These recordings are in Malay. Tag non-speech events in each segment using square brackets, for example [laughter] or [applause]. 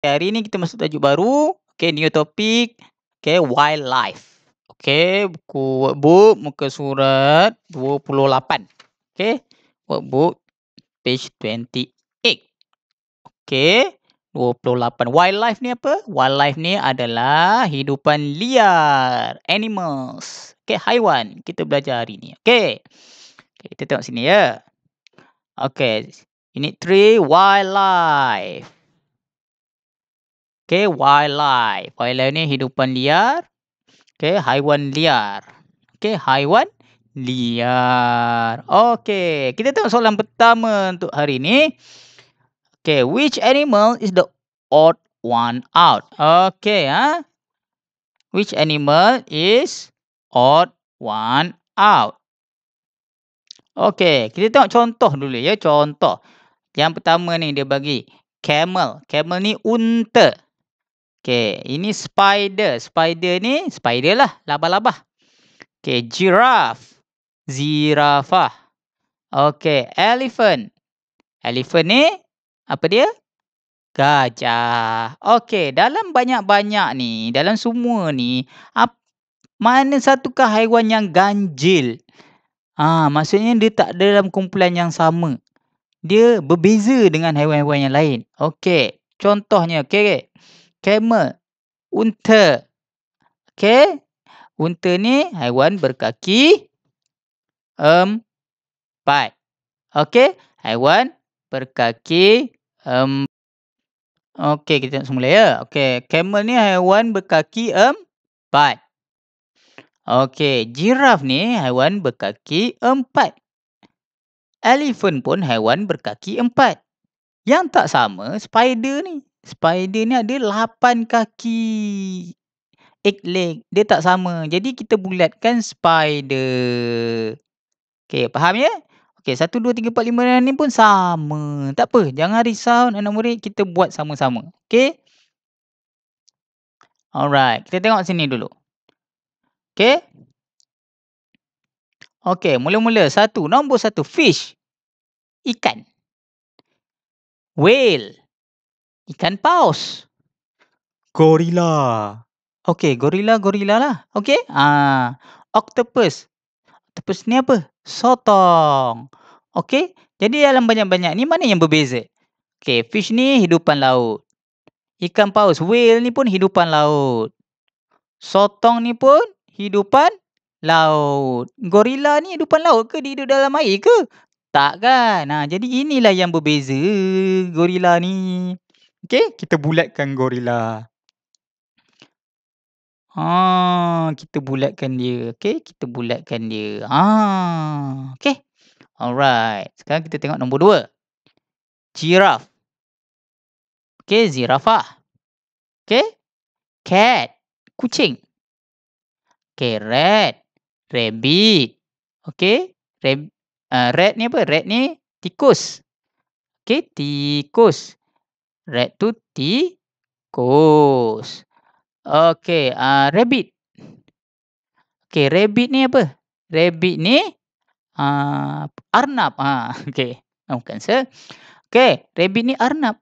Hari ini kita masuk tajuk baru. Okay, new topic. Okay, wildlife. Okay, buku workbook muka surat 28. Okay, workbook page 28. Okay, 28. Wildlife ni apa? Wildlife ni adalah hidupan liar. Animals. Okay, haiwan. Kita belajar hari ni. Okay. okay kita tengok sini ya. Okay. Unit 3, wildlife. Okay, wildlife. Wildlife ni hidupan liar. Okay, haiwan liar. Okay, haiwan liar. Okay, kita tengok soalan pertama untuk hari ni. Okay, which animal is the odd one out? Okay, ha? which animal is odd one out? Okay, kita tengok contoh dulu ya. Contoh. Yang pertama ni dia bagi. Camel. Camel ni unta. Okay, ini spider. Spider ni spider lah, laba-laba. Okay, giraffe. Zirafah. Okay, elephant. Elephant ni apa dia? Gajah. Okay, dalam banyak-banyak ni, dalam semua ni, apa, mana satukah haiwan yang ganjil? Ah, ha, maksudnya dia tak ada dalam kumpulan yang sama. Dia berbeza dengan haiwan-haiwan yang lain. Okey, contohnya, okey. Okay camel unta okay, unta ni haiwan berkaki empat Okay, haiwan berkaki em Okay kita tengok semula ya okey camel ni haiwan berkaki empat Okay, giraf ni haiwan berkaki empat elephant pun haiwan berkaki empat yang tak sama spider ni spider ni ada lapan kaki. eight leg. Dia tak sama. Jadi kita bulatkan spider. Okay, faham ya? Okey, 1 2 3 4 5 ni pun sama. Tak apa, jangan risau anak murid, kita buat sama-sama. Okay? Alright, kita tengok sini dulu. Okay? Okay, mula-mula satu. Nombor satu, fish. Ikan. Whale. Ikan paus. Gorila. Okey, gorila gorila lah. Okey? Ah, octopus. Octopus ni apa? Sotong. Okey? Jadi dalam banyak-banyak ni mana yang berbeza? Okey, fish ni hidupan laut. Ikan paus, whale ni pun hidupan laut. Sotong ni pun hidupan laut. Gorila ni hidupan laut ke dia hidup dalam air ke? Tak kan? Nah, jadi inilah yang berbeza gorila ni. Okay, kita bulatkan gorila. Ha, kita bulatkan dia. Okay, kita bulatkan dia. Ha, ah, okay. Alright. Sekarang kita tengok nombor dua. Giraffe. Okay, zirafa. Ah. Okay, Cat. Kucing. Okey, rat. Rabbit. Okay, rabbit uh, rat ni apa? Rat ni tikus. Okay, tikus. Red tu tikus. Okey, uh, rabbit. Okey, rabbit ni apa? Rabbit ni uh, arnab. Uh, [laughs] Okey, bukan saya. Okey, rabbit ni arnab.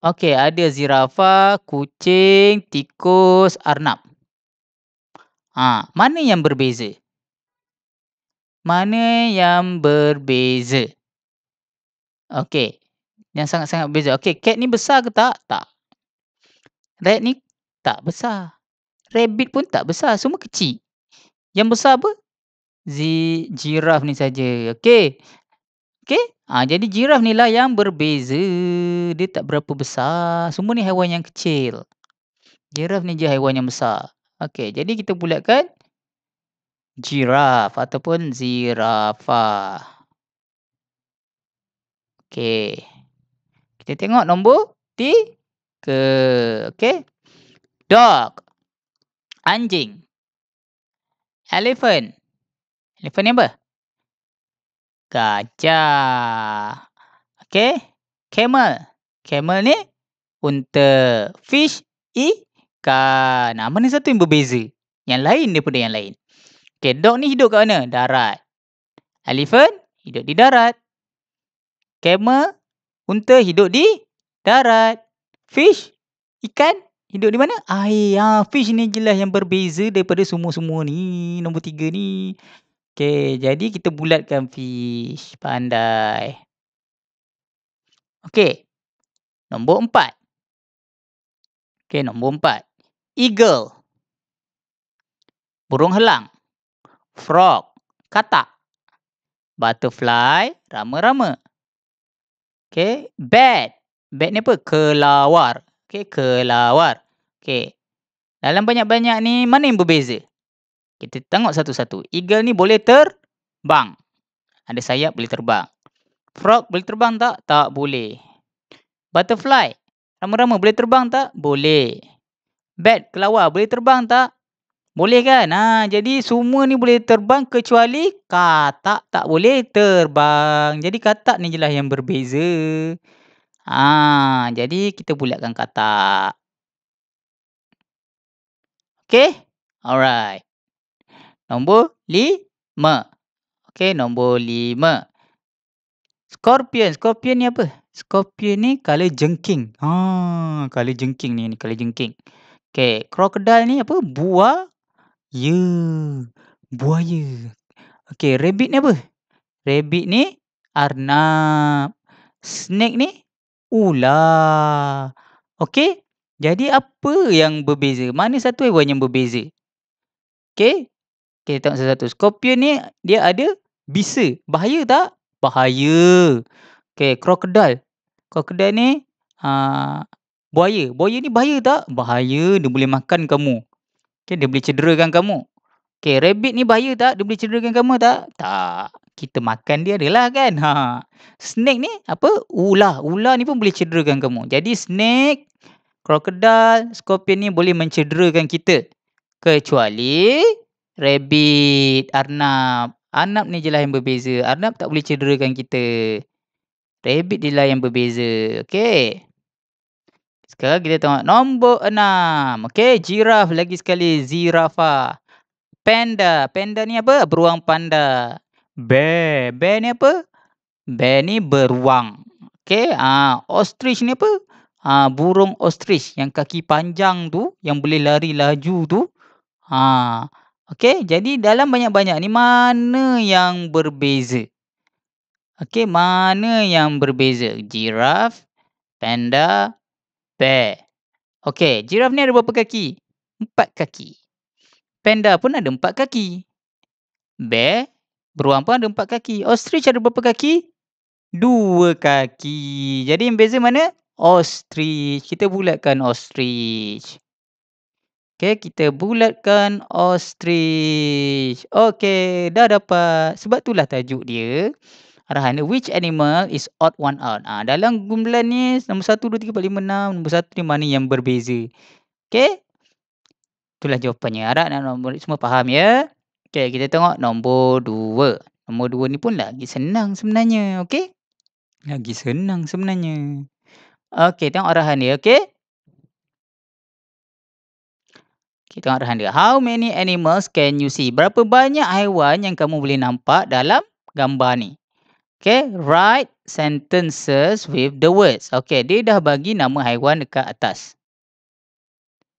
Okey, ada zirafa, kucing, tikus, arnab. Uh, mana yang berbeza? Mana yang berbeza? Okey yang sangat-sangat berbeza. Okey, cat ni besar ke tak? Tak. Rat ni tak besar. Rabbit pun tak besar, semua kecil. Yang besar apa? Giraf ni saja. Okey. Okey. Ha, jadi giraf ni lah yang berbeza. Dia tak berapa besar. Semua ni haiwan yang kecil. Giraf ni je haiwan yang besar. Okey, jadi kita bulatkan giraf ataupun zirafa. Okey. Kita tengok nombor T ke Okay. Dog. Anjing. Elephant. Elephant ni apa? Gajah. Okay. Camel. Camel ni unta. Fish. i Ikan. Nama ni satu yang berbeza. Yang lain daripada yang lain. Okay. Dog ni hidup kat mana? Darat. Elephant hidup di darat. Camel Unta hidup di darat. Fish, ikan hidup di mana? Air. Ha, fish ni jelas yang berbeza daripada semua-semua ni. Nombor tiga ni. Okay, jadi kita bulatkan fish. Pandai. Okay. Nombor empat. Okay, nombor empat. Eagle. Burung helang. Frog. Katak. Butterfly. Rama-rama. Okay. Bad. Bad ni apa? Kelawar. Okay. Kelawar. Okay. Dalam banyak-banyak ni, mana yang berbeza? Kita tengok satu-satu. Eagle ni boleh terbang. Ada sayap boleh terbang. Frog boleh terbang tak? Tak boleh. Butterfly. Rama-rama boleh terbang tak? Boleh. Bat, kelawar boleh terbang tak? Boleh kan? Ha, jadi semua ni boleh terbang kecuali katak tak boleh terbang. Jadi katak ni jelah yang berbeza. Ha, jadi kita bulatkan katak. Okay? Alright. Nombor lima. Okay, nombor lima. Scorpion. Scorpion ni apa? Scorpion ni color jengking. Ha, color jengking ni. Color jengking. Okay, crocodile ni apa? Buah Ya, buaya. Okay, rabbit ni apa? Rabbit ni arnab. Snake ni ular. Okay, jadi apa yang berbeza? Mana satu hewan yang berbeza? Okay, kita tengok satu-satu. Scorpion ni dia ada bisa. Bahaya tak? Bahaya. Okay, crocodile. Crocodile ni uh, buaya. Buaya ni bahaya tak? Bahaya, dia boleh makan kamu. Okay, dia boleh cederakan kamu. Okay, rabbit ni bahaya tak? Dia boleh cederakan kamu tak? Tak. Kita makan dia adalah kan. Ha. Snake ni apa? Ular. Ular ni pun boleh cederakan kamu. Jadi snake, krokodil, scorpion ni boleh mencederakan kita. Kecuali rabbit, arnab. Arnab ni jelah yang berbeza. Arnab tak boleh cederakan kita. Rabbit dia lah yang berbeza. Okay. Sekarang kita tengok nombor enam. Okey, jiraf lagi sekali. Zirafa. Panda. Panda ni apa? Beruang panda. Bear. Bear ni apa? Bear ni beruang. Okey, ah, ostrich ni apa? Ah, burung ostrich yang kaki panjang tu, yang boleh lari laju tu. Ah, Okey, jadi dalam banyak-banyak ni mana yang berbeza? Okey, mana yang berbeza? Giraffe, panda, bear. Okey, jiraf ni ada berapa kaki? Empat kaki. Panda pun ada empat kaki. Bear, beruang pun ada empat kaki. Ostrich ada berapa kaki? Dua kaki. Jadi yang beza mana? Ostrich. Kita bulatkan ostrich. Okey, kita bulatkan ostrich. Okey, dah dapat. Sebab itulah tajuk dia arahan dia. Which animal is odd one out? Ah, dalam gumbelan ni nombor 1, 2, 3, 4, 5, 6. Nombor 1 ni mana yang berbeza. Okay. Itulah jawapannya. Harap nak nombor semua faham ya. Okay. Kita tengok nombor 2. Nombor 2 ni pun lagi senang sebenarnya. Okay. Lagi senang sebenarnya. Okay. Tengok arahan dia. Okay. Kita tengok arahan dia. How many animals can you see? Berapa banyak haiwan yang kamu boleh nampak dalam gambar ni? Okay, write sentences with the words. Okay, dia dah bagi nama haiwan dekat atas.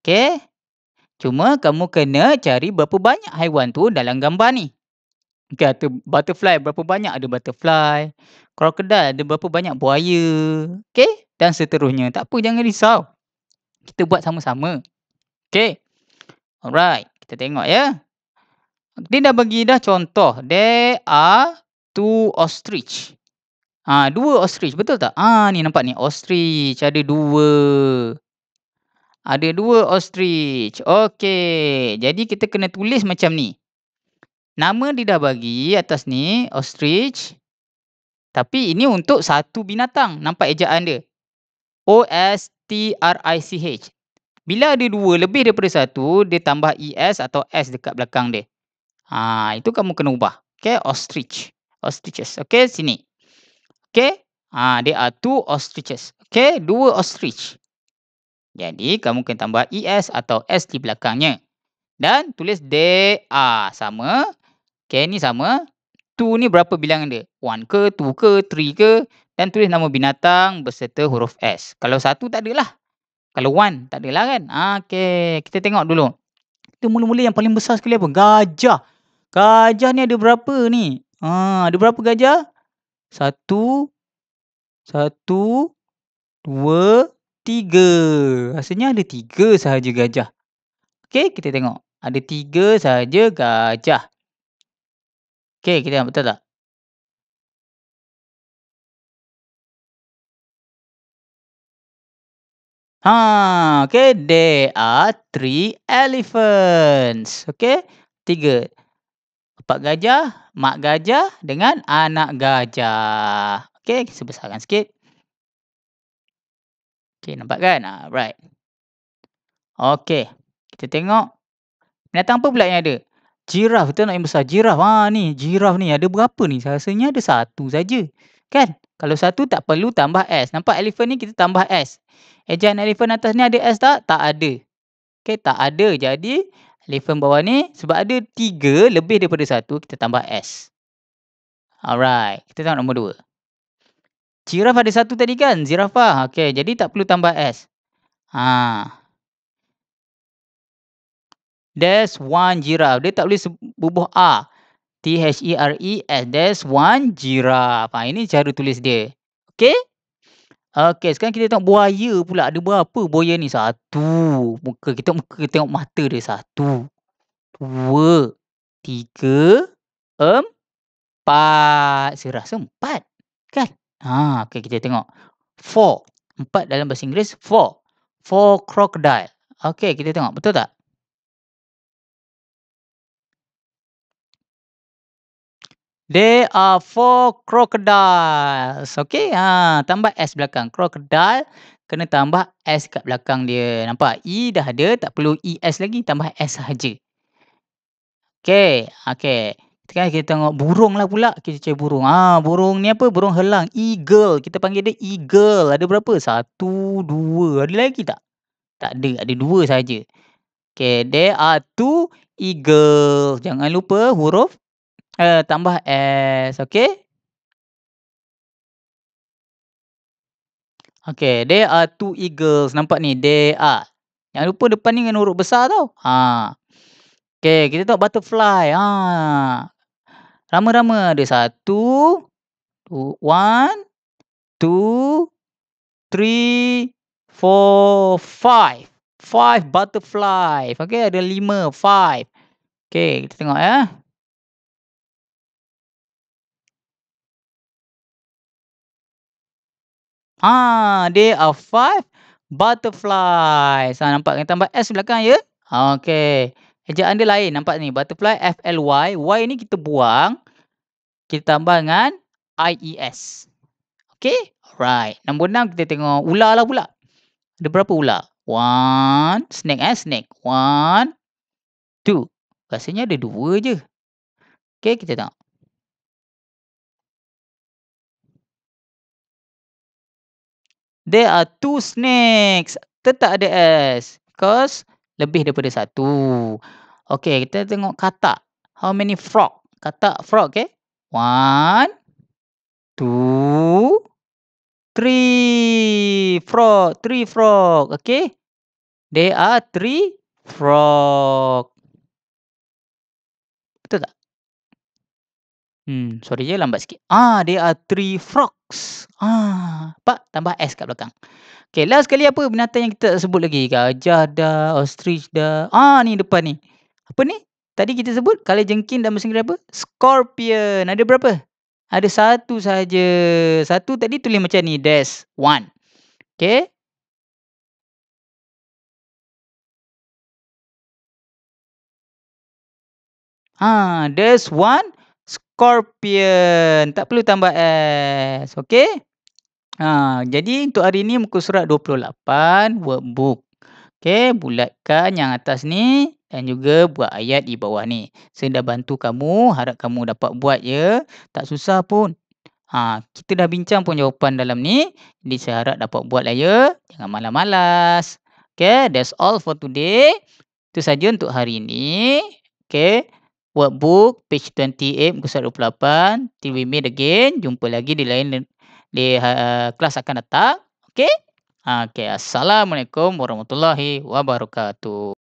Okay, cuma kamu kena cari berapa banyak haiwan tu dalam gambar ni. Okay, ada butterfly, berapa banyak ada butterfly. Krokodil, ada berapa banyak buaya. Okay, dan seterusnya. Tak apa, jangan risau. Kita buat sama-sama. Okay, alright. Kita tengok ya. Dia dah bagi dah contoh. There are two ostrich. Ha, dua ostrich, betul tak? Ah, ha, ni nampak ni, ostrich. Ada dua. Ada dua ostrich. Okey. Jadi kita kena tulis macam ni. Nama dia dah bagi atas ni, ostrich. Tapi ini untuk satu binatang. Nampak ejaan dia. O-S-T-R-I-C-H. Bila ada dua lebih daripada satu, dia tambah e s atau S dekat belakang dia. Ha, itu kamu kena ubah. Okay, ostrich ostriches. Okey, sini. Okey. Ha, there are ah, two ostriches. Okey, dua ostrich. Jadi, kamu kena tambah ES atau S di belakangnya. Dan tulis DA sama. Okey, ni sama. Two ni berapa bilangan dia? One ke, two ke, three ke. Dan tulis nama binatang berserta huruf S. Kalau satu tak adalah. Kalau one tak adalah kan. Ah, Okey, kita tengok dulu. Kita mula-mula yang paling besar sekali apa? Gajah. Gajah ni ada berapa ni? Haa, ah, ada berapa gajah? Satu. Satu. Dua. Tiga. Rasanya ada tiga sahaja gajah. Okey, kita tengok. Ada tiga sahaja gajah. Okey, kita tengok betul tak? Ha, okay. There are three elephants. Okay. Tiga. Empat gajah mak gajah dengan anak gajah. Okey, kita besarkan sikit. Okey, nampak kan? Alright. Ah, Okey, kita tengok. Binatang apa pula yang ada? Jiraf, kita nak yang besar. Jiraf, ha, ah, ni, jiraf ni ada berapa ni? Saya rasanya ada satu saja. Kan? Kalau satu tak perlu tambah S. Nampak elephant ni kita tambah S. Ejaan eh, elephant atas ni ada S tak? Tak ada. Okey, tak ada. Jadi, Lefen bawah ni sebab ada tiga lebih daripada satu kita tambah S. Alright, kita tengok nombor dua. Jiraf ada satu tadi kan? Zirafah. Okey, jadi tak perlu tambah S. Ha. There's one giraffe. Dia tak boleh bubuh A. T-H-E-R-E-S. There's one giraffe. Ha, ini cara tulis dia. Okey. Okay, sekarang kita tengok buaya pula. Ada berapa buaya ni? Satu. Muka kita muka kita tengok mata dia. Satu. Dua. Tiga. Empat. Saya rasa empat. Kan? Ha, okey, kita tengok. Four. Empat dalam bahasa Inggeris. Four. Four crocodile. Okay, kita tengok. Betul tak? There are four crocodiles. Okay. Ha, tambah S belakang. Crocodile. Kena tambah S kat belakang dia. Nampak? E dah ada. Tak perlu e s lagi. Tambah S sahaja. Okay. Okay. Sekarang kita tengok burung lah pula. Kita cari burung. Ha, burung ni apa? Burung helang. Eagle. Kita panggil dia eagle. Ada berapa? Satu, dua. Ada lagi tak? Tak ada. Ada dua saja. Okay. There are two eagle. Jangan lupa huruf uh, tambah S. Okay. Okay. There are two eagles. Nampak ni. There are. yang lupa depan ni dengan huruf besar tau. Ha. Okay. Kita tengok butterfly. Ha. Rama-rama ada. Satu. Two, one. Two. Three. Four. Five. Five butterfly. Okay. Ada lima. Five. Okay. Kita tengok ya. Eh. Ah, ha, they are five butterflies. Ah, nampak kena tambah S belakang ya? Okey. Ejaan dia lain. Nampak ni. Butterfly F-L-Y. Y ni kita buang. Kita tambah dengan I-E-S. Okey. Alright. Nombor enam kita tengok. Ular lah pula. Ada berapa ular? One. Snake eh. Snake. One. Two. Rasanya ada dua je. Okey. Kita tengok. There are two snakes. Tetap ada S. Because lebih daripada satu. Okay, kita tengok katak. How many frog? Katak frog, okay? One, two, three frog. Three frog, okay? There are three frog. Betul tak? Hmm, sorry je lambat sikit. Ah, there are three frog. Sharks. Ah, pak tambah S kat belakang. Okay, last sekali apa binatang yang kita tak sebut lagi? Gajah dah, ostrich dah. Ah, ni depan ni. Apa ni? Tadi kita sebut kalau jengking dan mesti apa? Scorpion. Ada berapa? Ada satu saja. Satu tadi tulis macam ni. Dash one. Okay. Ah, there's one Scorpion. Tak perlu tambah S. Okey? Ha, jadi untuk hari ini muka surat 28 workbook. Okey, bulatkan yang atas ni dan juga buat ayat di bawah ni. Saya dah bantu kamu, harap kamu dapat buat ya. Tak susah pun. Ha, kita dah bincang pun jawapan dalam ni. Jadi saya harap dapat buat lah ya. Jangan malas-malas. Okey, that's all for today. Itu saja untuk hari ini. Okey workbook page 28 muka surat 28 till we meet again jumpa lagi di lain di uh, kelas akan datang okay? Ah, okay, assalamualaikum warahmatullahi wabarakatuh